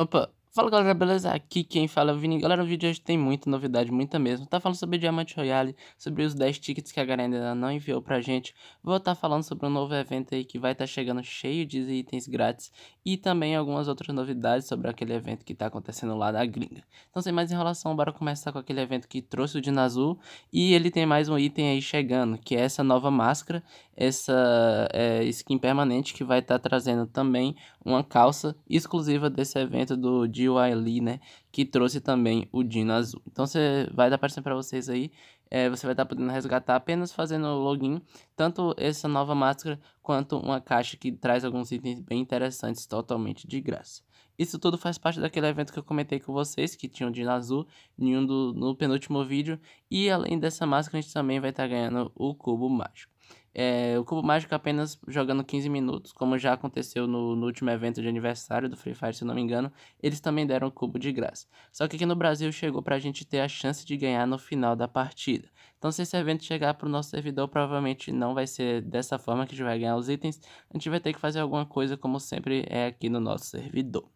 up. Fala galera, beleza? Aqui quem fala é o Vini. Galera, o vídeo hoje tem muita novidade, muita mesmo. Tá falando sobre Diamante Royale, sobre os 10 tickets que a galera ainda não enviou pra gente. Vou estar tá falando sobre um novo evento aí que vai estar tá chegando cheio de itens grátis e também algumas outras novidades sobre aquele evento que tá acontecendo lá da gringa. Então, sem mais enrolação, bora começar com aquele evento que trouxe o Dino Azul e ele tem mais um item aí chegando, que é essa nova máscara, essa é, skin permanente que vai estar tá trazendo também uma calça exclusiva desse evento do Dino de Ali, né? Que trouxe também o Dino Azul. Então você vai dar aparecendo para vocês aí. É, você vai estar tá podendo resgatar apenas fazendo o login, tanto essa nova máscara quanto uma caixa que traz alguns itens bem interessantes totalmente de graça. Isso tudo faz parte daquele evento que eu comentei com vocês, que tinha o Dino Azul em um do, no penúltimo vídeo. E além dessa máscara, a gente também vai estar tá ganhando o Cubo Mágico é, o cubo mágico apenas jogando 15 minutos, como já aconteceu no, no, último evento de aniversário do Free Fire, se eu não me engano, eles também deram o cubo de graça. Só que aqui no Brasil chegou pra gente ter a chance de ganhar no final da partida. Então se esse evento chegar pro nosso servidor, provavelmente não vai ser dessa forma que a gente vai ganhar os itens, a gente vai ter que fazer alguma coisa como sempre é aqui no nosso servidor.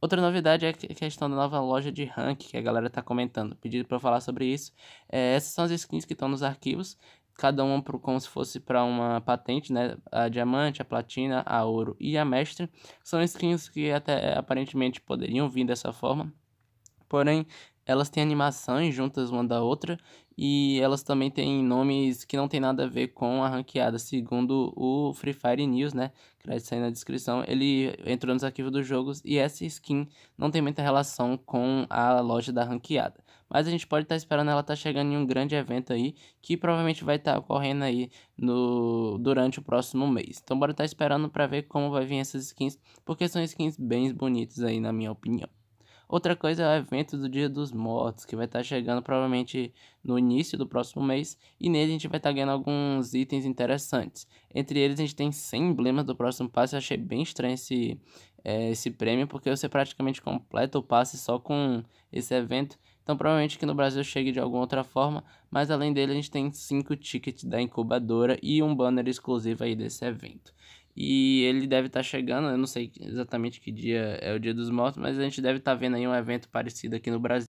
Outra novidade é a questão da nova loja de rank que a galera tá comentando. Pedido para falar sobre isso. É, essas são as skins que estão nos arquivos cada uma pro, como se fosse para uma patente, né? A diamante, a platina, a ouro e a mestre. São skins que até eh, aparentemente poderiam vir dessa forma. Porém, elas têm animações juntas uma da outra e elas também têm nomes que não tem nada a ver com a ranqueada, segundo o Free Fire News, né? Que vai sair na descrição. Ele entrou nos arquivos dos jogos e essa skin não tem muita relação com a loja da ranqueada mas a gente pode estar tá esperando ela estar tá chegando em um grande evento aí, que provavelmente vai estar tá ocorrendo aí no, durante o próximo mês. Então bora estar tá esperando para ver como vai vir essas skins, porque são skins bem bonitas aí, na minha opinião. Outra coisa é o evento do Dia dos Mortos, que vai estar tá chegando provavelmente no início do próximo mês, e nele a gente vai estar tá ganhando alguns itens interessantes. Entre eles, a gente tem 100 emblemas do próximo passe. Eu achei bem estranho esse, é, esse prêmio, porque você praticamente completa o passe só com esse evento. Então, provavelmente que no Brasil chegue de alguma outra forma, mas além dele, a gente tem cinco tickets da incubadora e um banner exclusivo aí desse evento. E ele deve estar tá chegando, eu não sei exatamente que dia é o Dia dos Mortos, mas a gente deve estar tá vendo aí um evento parecido aqui no Brasil.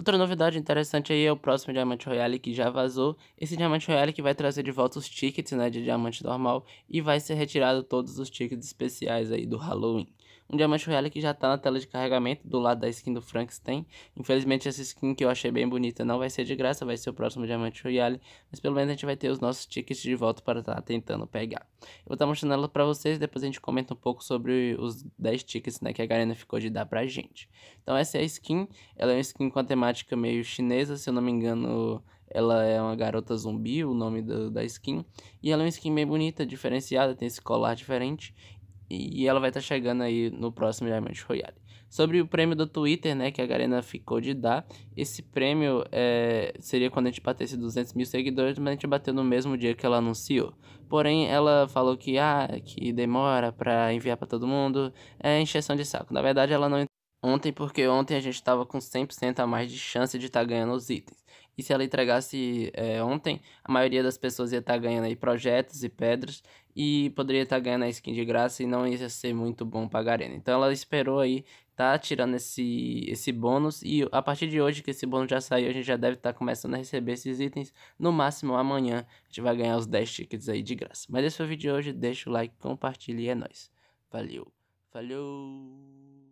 Outra novidade interessante aí é o próximo Diamante Royale que já vazou. Esse Diamante Royale que vai trazer de volta os tickets né, de diamante normal e vai ser retirado todos os tickets especiais aí do Halloween. Um diamante royale que já tá na tela de carregamento, do lado da skin do Frankenstein. Infelizmente essa skin que eu achei bem bonita não vai ser de graça, vai ser o próximo diamante royale. Mas pelo menos a gente vai ter os nossos tickets de volta para estar tá tentando pegar. Eu vou estar tá mostrando ela para vocês, depois a gente comenta um pouco sobre os 10 tickets né, que a Garena ficou de dar pra gente. Então essa é a skin, ela é uma skin com a temática meio chinesa, se eu não me engano... Ela é uma garota zumbi, o nome do, da skin. E ela é uma skin bem bonita, diferenciada, tem esse colar diferente e ela vai estar tá chegando aí no próximo Diamante Royale. Sobre o prêmio do Twitter, né, que a Garena ficou de dar, esse prêmio é, seria quando a gente batesse 200 mil seguidores, mas a gente bateu no mesmo dia que ela anunciou. Porém, ela falou que, ah, que demora para enviar para todo mundo, é encheção de saco. Na verdade, ela não ontem, porque ontem a gente estava com 100% a mais de chance de estar tá ganhando os itens. E se ela entregasse é, ontem, a maioria das pessoas ia estar tá ganhando aí projetos e pedras, e poderia estar tá ganhando a skin de graça e não ia ser muito bom pra arena. Então ela esperou aí, tá tirando esse, esse bônus e a partir de hoje que esse bônus já saiu, a gente já deve estar tá começando a receber esses itens. No máximo amanhã a gente vai ganhar os 10 tickets aí de graça. Mas esse foi o vídeo de hoje, deixa o like, compartilha e é nóis. Valeu, falou!